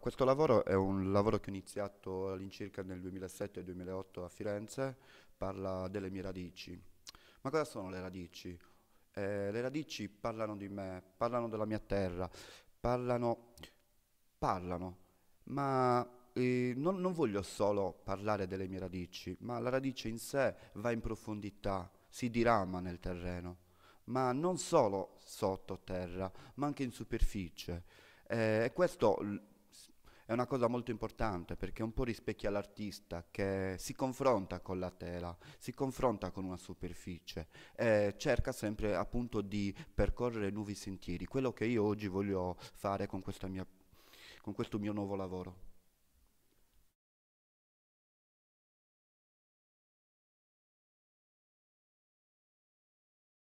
Questo lavoro è un lavoro che ho iniziato all'incirca nel 2007-2008 a Firenze, parla delle mie radici. Ma cosa sono le radici? Eh, le radici parlano di me, parlano della mia terra, parlano, parlano, ma eh, non, non, voglio solo parlare delle mie radici, ma la radice in sé va in profondità, si dirama nel terreno, ma non solo sottoterra, ma anche in superficie. Eh, e questo è una cosa molto importante perché un po' rispecchia l'artista che si confronta con la tela, si confronta con una superficie e eh, cerca sempre appunto di percorrere nuovi sentieri, quello che io oggi voglio fare con, mia, con questo mio nuovo lavoro.